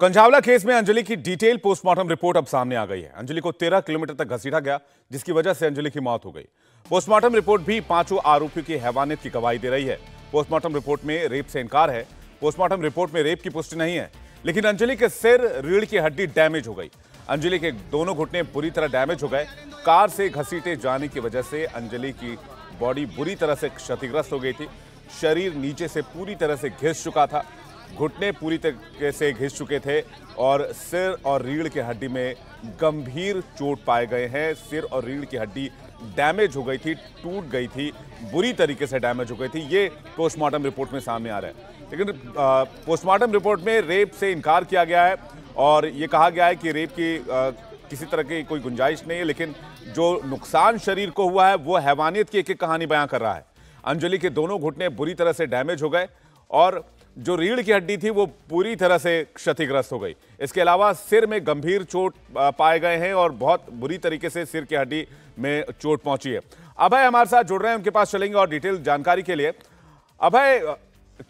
Kanjhawala case में अंजलि की detail postmortem report अब सामने आ गई है अंजलि को 13 किलोमीटर तक घसीटा गया जिसकी वजह से अंजलि की मौत हो गई पोस्टमार्टम रिपोर्ट भी पांचों आरोपियों की हैवानियत की गवाही दे रही है पोस्टमार्टम रिपोर्ट में रेप से इनकार है पोस्टमार्टम रिपोर्ट में रेप की पुष्टि नहीं है लेकिन अंजलि के सिर रीढ़ की हड्डी डैमेज हो गई अंजलि के दोनों घुटने बुरी तरह डैमेज हो गए कार से घसीटे जाने की वजह से अंजलि की बॉडी बुरी तरह से क्षतिग्रस्त हो गई थी शरीर नीचे से पूरी तरह से घिस चुका था घुटने पूरी तरीके से घिस चुके थे और सिर और रीढ़ की हड्डी में गंभीर चोट पाए गए हैं सिर और रीढ़ की हड्डी डैमेज हो गई थी टूट गई थी बुरी तरीके से डैमेज हो गई थी ये पोस्टमार्टम रिपोर्ट में सामने आ रहा है लेकिन पोस्टमार्टम रिपोर्ट में रेप से इनकार किया गया है और ये कहा गया है कि रेप की आ, किसी तरह की कोई गुंजाइश नहीं है लेकिन जो नुकसान शरीर को हुआ है वो हैवानियत की एक एक कहानी बयां कर रहा है अंजलि के दोनों घुटने बुरी तरह से डैमेज हो गए और जो रीढ़ की हड्डी थी वो पूरी तरह से क्षतिग्रस्त हो गई इसके अलावा सिर में गंभीर चोट पाए गए हैं और बहुत बुरी तरीके से सिर की हड्डी में चोट पहुंची है अभय हमारे साथ जुड़ रहे हैं उनके पास चलेंगे और डिटेल जानकारी के लिए अभय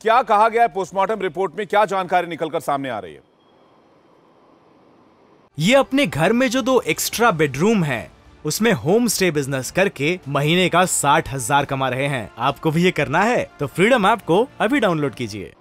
क्या कहा गया है पोस्टमार्टम रिपोर्ट में क्या जानकारी निकलकर सामने आ रही है ये अपने घर में जो दो एक्स्ट्रा बेडरूम है उसमें होम स्टे बिजनेस करके महीने का साठ हजार कमा रहे हैं आपको भी ये करना है तो फ्रीडम ऐप को अभी डाउनलोड कीजिए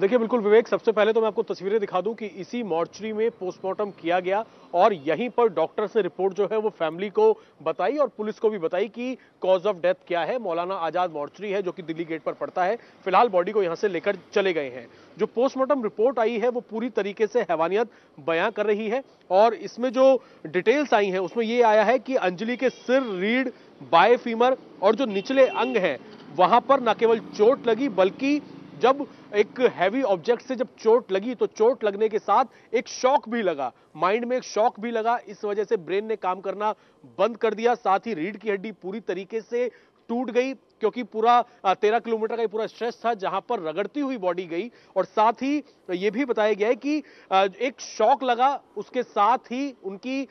देखिए बिल्कुल विवेक सबसे पहले तो मैं आपको तस्वीरें दिखा दूं कि इसी मॉर्चरी में पोस्टमार्टम किया गया और यहीं पर डॉक्टर्स ने रिपोर्ट जो है वो फैमिली को बताई और पुलिस को भी बताई कि कॉज ऑफ डेथ क्या है मौलाना आजाद मॉर्चरी है जो कि दिल्ली गेट पर पड़ता है फिलहाल बॉडी को यहाँ से लेकर चले गए हैं जो पोस्टमार्टम रिपोर्ट आई है वो पूरी तरीके से हैवानियत बयां कर रही है और इसमें जो डिटेल्स आई हैं उसमें ये आया है कि अंजलि के सिर रीढ़ बाय फीमर और जो निचले अंग हैं वहां पर न केवल चोट लगी बल्कि जब एक हैवी ऑब्जेक्ट से जब चोट लगी तो चोट लगने के साथ एक शॉक भी लगा माइंड में एक शॉक भी लगा इस वजह से ब्रेन ने काम करना बंद कर दिया साथ ही रीढ़ की हड्डी पूरी तरीके से टूट गई क्योंकि पूरा तेरह किलोमीटर का ये पूरा स्ट्रेस था जहां पर रगड़ती हुई बॉडी गई और साथ ही ये भी बताया गया है कि एक शॉक लगा उसके साथ ही उनकी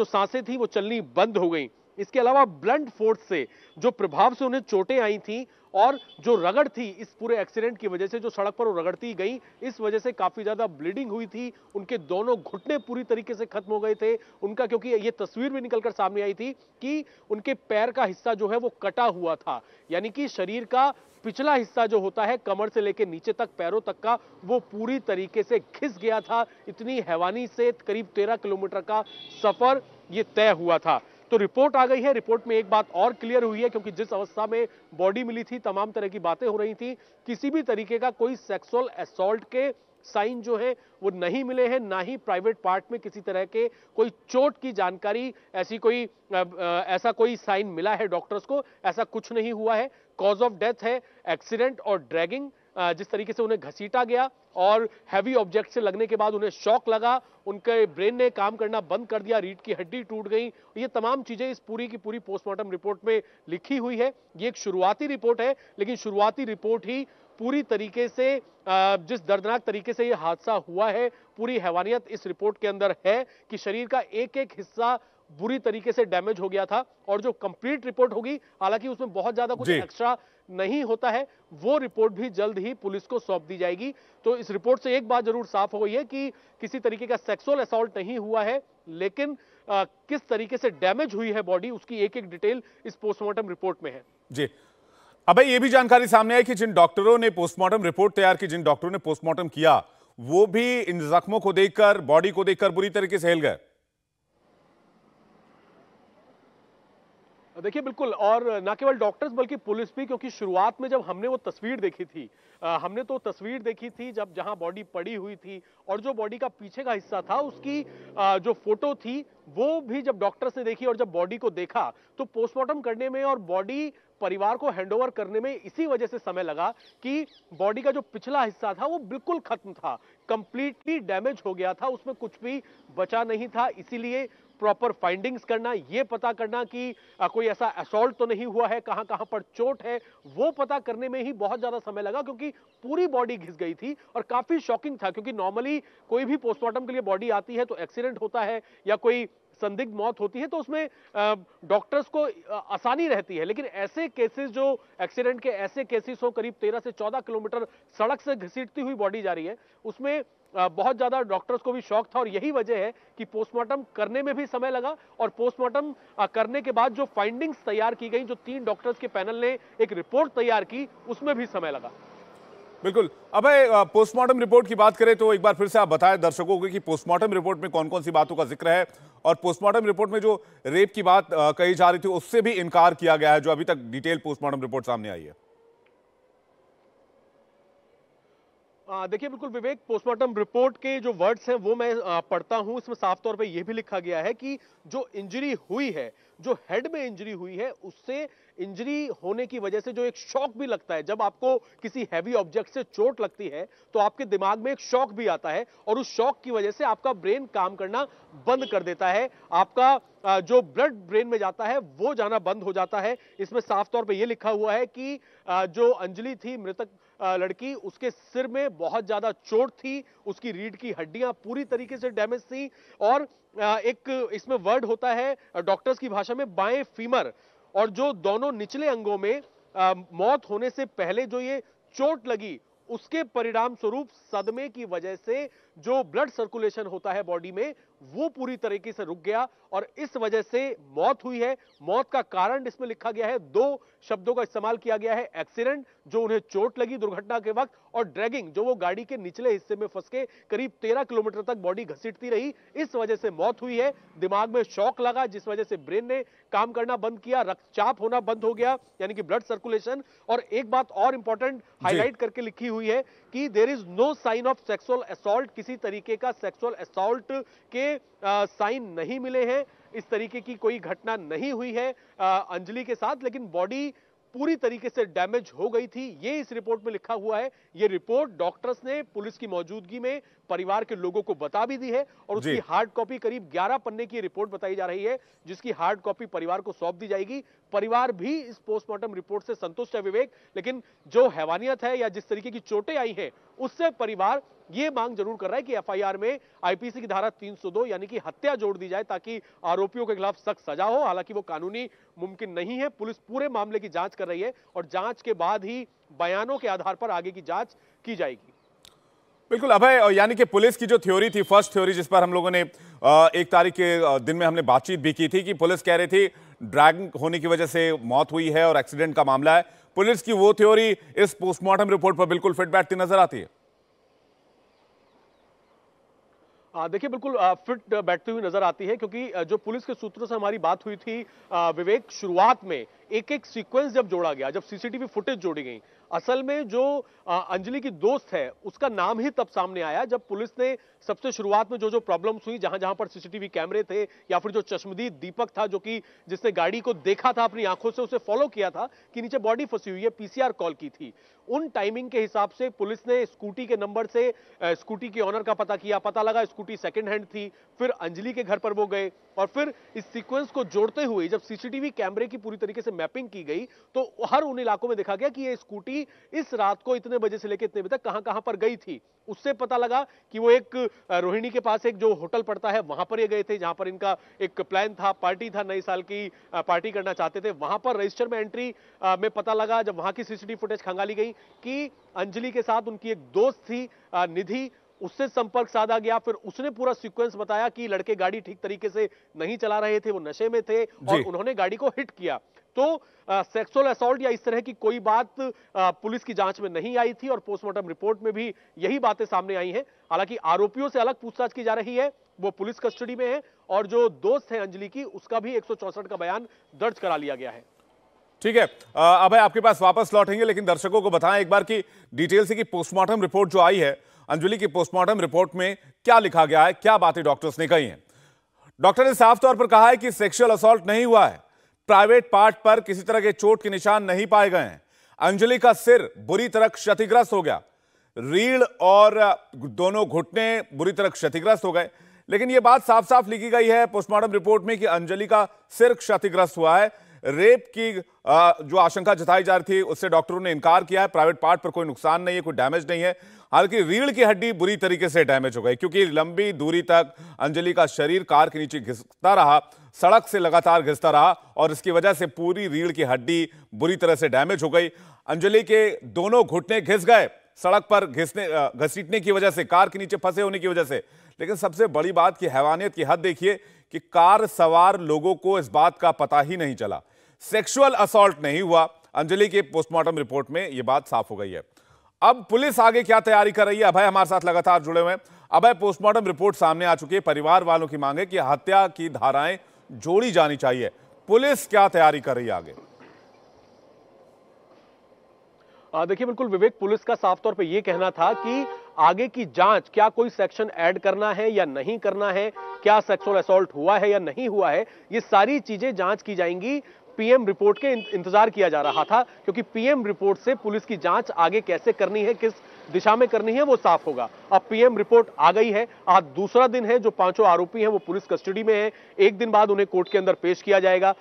जो सांसें थी वो चलनी बंद हो गई इसके अलावा ब्लंट फोर्स से जो प्रभाव से उन्हें चोटें आई थी और जो रगड़ थी इस पूरे एक्सीडेंट की वजह से जो सड़क पर वो रगड़ती गई इस वजह से काफ़ी ज़्यादा ब्लीडिंग हुई थी उनके दोनों घुटने पूरी तरीके से खत्म हो गए थे उनका क्योंकि ये तस्वीर भी निकलकर सामने आई थी कि उनके पैर का हिस्सा जो है वो कटा हुआ था यानी कि शरीर का पिछला हिस्सा जो होता है कमर से लेकर नीचे तक पैरों तक का वो पूरी तरीके से घिस गया था इतनी हैवानी से करीब तेरह किलोमीटर का सफर ये तय हुआ था तो रिपोर्ट आ गई है रिपोर्ट में एक बात और क्लियर हुई है क्योंकि जिस अवस्था में बॉडी मिली थी तमाम तरह की बातें हो रही थी किसी भी तरीके का कोई सेक्सुअल असोल्ट के साइन जो है वो नहीं मिले हैं ना ही प्राइवेट पार्ट में किसी तरह के कोई चोट की जानकारी ऐसी कोई ऐसा कोई साइन मिला है डॉक्टर्स को ऐसा कुछ नहीं हुआ है कॉज ऑफ डेथ है एक्सीडेंट और ड्रैगिंग जिस तरीके से उन्हें घसीटा गया और हैवी ऑब्जेक्ट से लगने के बाद उन्हें शॉक लगा उनके ब्रेन ने काम करना बंद कर दिया रीढ़ की हड्डी टूट गई ये तमाम चीज़ें इस पूरी की पूरी पोस्टमार्टम रिपोर्ट में लिखी हुई है ये एक शुरुआती रिपोर्ट है लेकिन शुरुआती रिपोर्ट ही पूरी तरीके से जिस दर्दनाक तरीके से ये हादसा हुआ है पूरी हैवानियत इस रिपोर्ट के अंदर है कि शरीर का एक एक हिस्सा बुरी तरीके से डैमेज हो गया था और जो कंप्लीट रिपोर्ट होगी हालांकि उसमें बहुत ज्यादा कुछ एक्स्ट्रा नहीं होता है वो रिपोर्ट भी जल्द ही पुलिस को सौंप दी जाएगी तो इस रिपोर्ट से एक बात जरूर साफ हो गई है कि किसी तरीके का सेक्सुअल असॉल्ट नहीं हुआ है लेकिन आ, किस तरीके से डैमेज हुई है बॉडी उसकी एक एक डिटेल इस पोस्टमार्टम रिपोर्ट में है जी अब ये भी जानकारी सामने आई कि जिन डॉक्टरों ने पोस्टमार्टम रिपोर्ट तैयार की जिन डॉक्टरों ने पोस्टमार्टम किया वो भी इन जख्मों को देखकर बॉडी को देखकर बुरी तरीके से हिल गए देखिए बिल्कुल और न केवल डॉक्टर्स बल्कि पुलिस भी क्योंकि शुरुआत में जब हमने वो तस्वीर देखी थी आ, हमने तो तस्वीर देखी थी जब जहां बॉडी पड़ी हुई थी और जो बॉडी का पीछे का हिस्सा था उसकी आ, जो फोटो थी वो भी जब डॉक्टर्स ने देखी और जब बॉडी को देखा तो पोस्टमार्टम करने में और बॉडी परिवार को हैंडओवर करने में इसी वजह से समय लगा कि बॉडी का जो पिछला हिस्सा था वो बिल्कुल खत्म था कंप्लीटली डैमेज हो गया था उसमें कुछ भी बचा नहीं था इसीलिए प्रॉपर फाइंडिंग्स करना ये पता करना कि कोई ऐसा असॉल्ट तो नहीं हुआ है कहां कहां पर चोट है वो पता करने में ही बहुत ज्यादा समय लगा क्योंकि पूरी बॉडी घिस गई थी और काफी शॉकिंग था क्योंकि नॉर्मली कोई भी पोस्टमार्टम के लिए बॉडी आती है तो एक्सीडेंट होता है या कोई संदिग्ध मौत होती है तो उसमें डॉक्टर्स को आसानी रहती है लेकिन ऐसे केसेस जो एक्सीडेंट के ऐसे केसेस हो करीब तेरह से चौदह किलोमीटर सड़क से घसीटती हुई बॉडी जा रही है उसमें बहुत ज़्यादा डॉक्टर्स को भी शौक था और यही वजह है कि पोस्टमार्टम करने में भी समय लगा और पोस्टमार्टम करने के बाद जो फाइंडिंग्स तैयार की गई जो तीन डॉक्टर्स के पैनल ने एक रिपोर्ट तैयार की उसमें भी समय लगा बिल्कुल अब पोस्टमार्टम रिपोर्ट की बात करें तो एक बार फिर से आप बताएं दर्शकों को कि पोस्टमार्टम रिपोर्ट में कौन कौन सी बातों का जिक्र है और पोस्टमार्टम रिपोर्ट में जो रेप की बात कही जा रही थी उससे भी इनकार किया गया है जो अभी तक डिटेल पोस्टमार्टम रिपोर्ट सामने आई है देखिए बिल्कुल विवेक पोस्टमार्टम रिपोर्ट के जो वर्ड्स हैं वो मैं पढ़ता हूं इसमें साफ तौर पे ये भी लिखा गया है कि जो इंजरी हुई है जो हेड में इंजरी हुई है उससे इंजरी होने की वजह से जो एक शॉक भी लगता है जब आपको किसी हैवी ऑब्जेक्ट से चोट लगती है तो आपके दिमाग में एक शॉक भी आता है और उस शॉक की वजह से आपका ब्रेन काम करना बंद कर देता है आपका जो ब्लड ब्रेन में जाता है वो जाना बंद हो जाता है इसमें साफ तौर पर यह लिखा हुआ है कि जो अंजलि थी मृतक लड़की उसके सिर में बहुत ज़्यादा चोट थी उसकी रीढ़ की हड्डियां पूरी तरीके से डैमेज थी और एक इसमें वर्ड होता है डॉक्टर्स की भाषा में बाएं फीमर और जो दोनों निचले अंगों में आ, मौत होने से पहले जो ये चोट लगी उसके परिणाम स्वरूप सदमे की वजह से जो ब्लड सर्कुलेशन होता है बॉडी में वो पूरी तरीके से रुक गया और इस वजह से मौत हुई है मौत का कारण इसमें लिखा गया है दो शब्दों का इस्तेमाल किया गया है एक्सीडेंट जो उन्हें चोट लगी दुर्घटना के वक्त और ड्रैगिंग जो वो गाड़ी के निचले हिस्से में फंस के करीब तेरह किलोमीटर तक बॉडी घसीटती रही इस वजह से मौत हुई है दिमाग में शौक लगा जिस वजह से ब्रेन ने काम करना बंद किया रक्तचाप होना बंद हो गया यानी कि ब्लड सर्कुलेशन और एक बात और इंपॉर्टेंट हाईलाइट करके लिखी हुई है कि there is no sign of sexual assault किसी तरीके का सेक्सुअल असॉल्ट के साइन नहीं मिले हैं इस तरीके की कोई घटना नहीं हुई है अंजलि के साथ लेकिन बॉडी पूरी तरीके से डैमेज हो गई थी ये इस रिपोर्ट में लिखा हुआ है ये रिपोर्ट डॉक्टर्स ने पुलिस की मौजूदगी में परिवार के लोगों को बता भी दी है और उसकी हार्ड कॉपी करीब 11 पन्ने की रिपोर्ट बताई जा रही है जिसकी हार्ड कॉपी परिवार को सौंप दी जाएगी परिवार भी इस पोस्टमार्टम रिपोर्ट से संतुष्ट है विवेक लेकिन जो हैवानियत है या जिस तरीके की चोटें आई है उससे परिवार ये मांग जरूर कर रहा है कि एफआईआर में आईपीसी की धारा 302 यानी कि हत्या जोड़ दी जाए ताकि आरोपियों के खिलाफ सख्त सजा हो हालांकि वो कानूनी मुमकिन नहीं है पुलिस पूरे मामले की जांच कर रही है और जांच के बाद ही बयानों के आधार पर आगे की जांच की जाएगी बिल्कुल अभय यानी कि पुलिस की जो थ्योरी थी फर्स्ट थ्योरी जिस पर हम लोगों ने एक तारीख के दिन में हमने बातचीत भी की थी कि पुलिस कह रही थी ड्रैग होने की वजह से मौत हुई है और एक्सीडेंट का मामला है पुलिस की वो थ्योरी इस पोस्टमार्टम रिपोर्ट पर बिल्कुल फिट बैठती नजर आती है देखिए बिल्कुल फिट बैठती हुई नजर आती है क्योंकि जो पुलिस के सूत्रों से हमारी बात हुई थी विवेक शुरुआत में एक एक सीक्वेंस जब जोड़ा गया जब सीसीटीवी फुटेज जोड़ी गई असल में जो अंजलि की दोस्त है उसका नाम ही तब सामने आया जब पुलिस ने सबसे शुरुआत में जो जो प्रॉब्लम्स हुई जहां जहां पर सीसीटीवी कैमरे थे या फिर जो चश्मदीद दीपक था जो कि जिसने गाड़ी को देखा था अपनी आंखों से उसे फॉलो किया था कि नीचे बॉडी फंसी हुई है पीसीआर कॉल की थी उन टाइमिंग के हिसाब से पुलिस ने स्कूटी के नंबर से स्कूटी के ऑनर का पता किया पता लगा स्कूटी सेकेंड हैंड थी फिर अंजलि के घर पर वो गए और फिर इस सीक्वेंस को जोड़ते हुए जब सीसीटीवी कैमरे की पूरी तरीके से मैपिंग की गई तो हर उन इलाकों में देखा गया कि ये स्कूटी इस रात को इतने बजे से लेकर इतने बजे तक कहां कहां पर गई थी उससे पता लगा कि वो एक रोहिणी के पास एक जो होटल पड़ता है वहां पर ये गए थे जहां पर इनका एक प्लान था पार्टी था नए साल की पार्टी करना चाहते थे वहां पर रजिस्टर में एंट्री में पता लगा जब वहां की सीसीटीवी फुटेज खंगाली गई कि अंजलि के साथ उनकी एक दोस्त थी निधि उससे संपर्क साधा गया फिर उसने पूरा सीक्वेंस बताया कि लड़के गाड़ी ठीक तरीके से नहीं चला रहे थे वो नशे में थे और उन्होंने गाड़ी को हिट किया तो सेक्सुअल असॉल्ट या इस तरह की कोई बात आ, पुलिस की जांच में नहीं आई थी और पोस्टमार्टम रिपोर्ट में भी यही बातें सामने आई हैं हालांकि आरोपियों से अलग पूछताछ की जा रही है वो पुलिस कस्टडी में है और जो दोस्त है अंजलि की उसका भी एक का बयान दर्ज करा लिया गया है ठीक है अब आपके पास वापस लौटेंगे लेकिन दर्शकों को बताएं एक बार की डिटेल से कि पोस्टमार्टम रिपोर्ट जो आई है अंजलि की पोस्टमार्टम रिपोर्ट में क्या लिखा गया है क्या बातें डॉक्टर्स ने कही हैं डॉक्टर ने साफ तौर पर कहा है कि सेक्सुअल असॉल्ट नहीं हुआ है प्राइवेट पार्ट पर किसी तरह के चोट के निशान नहीं पाए गए हैं अंजलि का सिर बुरी तरह क्षतिग्रस्त हो गया रीढ़ और दोनों घुटने बुरी तरह क्षतिग्रस्त हो गए लेकिन यह बात साफ साफ लिखी गई है पोस्टमार्टम रिपोर्ट में कि अंजलि का सिर क्षतिग्रस्त हुआ है रेप की जो आशंका जताई जा रही थी उससे डॉक्टरों ने इनकार किया है प्राइवेट पार्ट पर कोई नुकसान नहीं है कोई डैमेज नहीं है हालांकि रीढ़ की हड्डी बुरी तरीके से डैमेज हो गई क्योंकि लंबी दूरी तक अंजलि का शरीर कार के नीचे घिसता रहा सड़क से लगातार घिसता रहा और इसकी वजह से पूरी रीढ़ की हड्डी बुरी तरह से डैमेज हो गई अंजलि के दोनों घुटने घिस गए सड़क पर घिसने घसीटने की वजह से कार के नीचे फंसे होने की वजह से लेकिन सबसे बड़ी बात की हैवानियत की हद देखिए कि कार सवार लोगों को इस बात का पता ही नहीं चला सेक्सुअल असॉल्ट नहीं हुआ अंजलि के पोस्टमार्टम रिपोर्ट में यह बात साफ हो गई है अब पुलिस आगे क्या तैयारी कर रही है अभय हमारे साथ लगातार जुड़े हुए हैं अभय पोस्टमार्टम रिपोर्ट सामने आ चुकी है परिवार वालों की मांग है कि हत्या की धाराएं जोड़ी जानी चाहिए पुलिस क्या तैयारी कर रही है आगे देखिए बिल्कुल विवेक पुलिस का साफ तौर पर यह कहना था कि आगे की जांच क्या कोई सेक्शन ऐड करना है या नहीं करना है क्या सेक्सुअल असॉल्ट हुआ है या नहीं हुआ है ये सारी चीजें जांच की जाएंगी पीएम रिपोर्ट के इंतजार किया जा रहा था क्योंकि पीएम रिपोर्ट से पुलिस की जांच आगे कैसे करनी है किस दिशा में करनी है वो साफ होगा अब पीएम रिपोर्ट आ गई है आज दूसरा दिन है जो पांचों आरोपी हैं वो पुलिस कस्टडी में है एक दिन बाद उन्हें कोर्ट के अंदर पेश किया जाएगा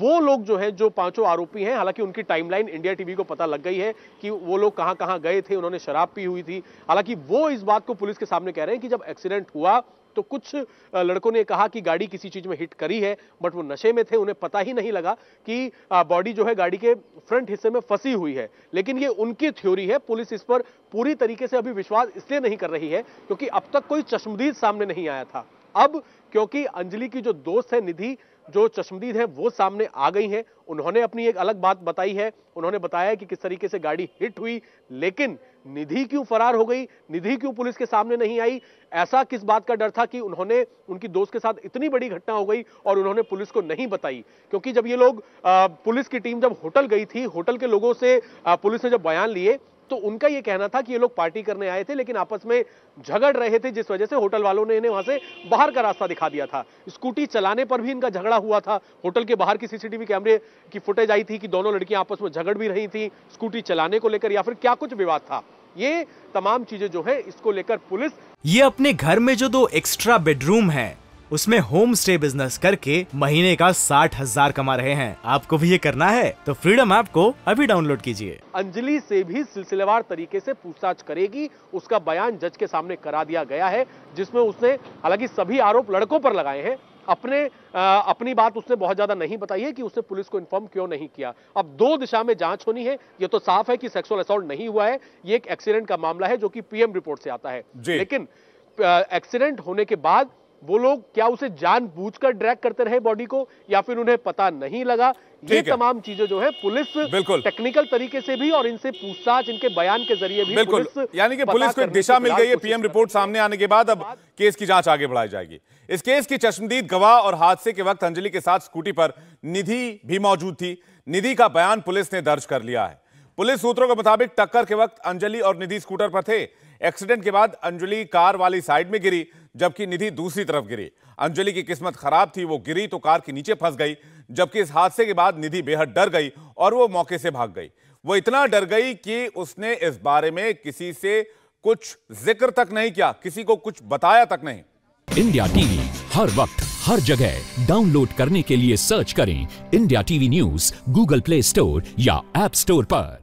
वो लोग जो है जो पांचों आरोपी हैं हालांकि उनकी टाइमलाइन इंडिया टीवी को पता लग गई है कि वो लोग कहां कहां गए थे उन्होंने शराब पी हुई थी हालांकि वो इस बात को पुलिस के सामने कह रहे हैं कि जब एक्सीडेंट हुआ तो कुछ लड़कों ने कहा कि गाड़ी किसी चीज़ में हिट करी है बट वो नशे में थे उन्हें पता ही नहीं लगा कि बॉडी जो है गाड़ी के फ्रंट हिस्से में फंसी हुई है लेकिन ये उनकी थ्योरी है पुलिस इस पर पूरी तरीके से अभी विश्वास इसलिए नहीं कर रही है क्योंकि अब तक कोई चश्मदीद सामने नहीं आया था अब क्योंकि अंजलि की जो दोस्त है निधि जो चश्मदीद हैं वो सामने आ गई हैं उन्होंने अपनी एक अलग बात बताई है उन्होंने बताया कि किस तरीके से गाड़ी हिट हुई लेकिन निधि क्यों फरार हो गई निधि क्यों पुलिस के सामने नहीं आई ऐसा किस बात का डर था कि उन्होंने उनकी दोस्त के साथ इतनी बड़ी घटना हो गई और उन्होंने पुलिस को नहीं बताई क्योंकि जब ये लोग पुलिस की टीम जब होटल गई थी होटल के लोगों से पुलिस ने जब बयान लिए तो उनका यह कहना था कि ये लोग पार्टी करने आए थे लेकिन आपस में झगड़ रहे थे जिस वजह से होटल वालों ने इन्हें वहां से बाहर का रास्ता दिखा दिया था स्कूटी चलाने पर भी इनका झगड़ा हुआ था होटल के बाहर की सीसीटीवी कैमरे की फुटेज आई थी कि दोनों लड़कियां आपस में झगड़ भी रही थी स्कूटी चलाने को लेकर या फिर क्या कुछ विवाद था ये तमाम चीजें जो है इसको लेकर पुलिस ये अपने घर में जो दो एक्स्ट्रा बेडरूम है उसमें होम स्टे बिजनेस करके महीने का साठ हजार कमा रहे हैं आपको भी ये करना है तो फ्रीडम ऐप को अभी डाउनलोड कीजिए अंजलि से भी सिलसिलेवार तरीके से पूछताछ करेगी उसका बयान जज के सामने करा दिया गया है जिसमें उसने हालांकि सभी आरोप लड़कों पर लगाए हैं अपने आ, अपनी बात उसने बहुत ज्यादा नहीं बताई है कि उसने पुलिस को इन्फॉर्म क्यों नहीं किया अब दो दिशा में जांच होनी है ये तो साफ है कि सेक्सुअल असॉल्ट नहीं हुआ है ये एक एक्सीडेंट का मामला है जो कि पीएम रिपोर्ट से आता है लेकिन एक्सीडेंट होने के बाद वो लोग क्या उसे जानबूझकर ड्रैग करते रहे बॉडी को या फिर उन्हें पता नहीं लगा ये तमाम चीजें जो है पुलिस बिल्कुल टेक्निकल तरीके से भी और इनसे पूछताछ इनके बयान के जरिए भी बिल्कुल यानी कि पुलिस को एक दिशा मिल गई है पीएम रिपोर्ट सामने आने के बाद अब केस की जांच आगे बढ़ाई जाएगी इस केस की चश्मदीद गवाह और हादसे के वक्त अंजलि के साथ स्कूटी पर निधि भी मौजूद थी निधि का बयान पुलिस ने दर्ज कर लिया है पुलिस सूत्रों के मुताबिक टक्कर के वक्त अंजलि और निधि स्कूटर पर थे एक्सीडेंट के बाद अंजलि कार वाली साइड में गिरी जबकि निधि दूसरी तरफ गिरी अंजलि की किस्मत खराब थी वो गिरी तो कार के नीचे फंस गई जबकि इस हादसे के बाद निधि बेहद डर गई और वो मौके से भाग गई वो इतना डर गई कि उसने इस बारे में किसी से कुछ जिक्र तक नहीं किया किसी को कुछ बताया तक नहीं इंडिया टीवी हर वक्त हर जगह डाउनलोड करने के लिए सर्च करें India TV news Google Play Store या एप स्टोर पर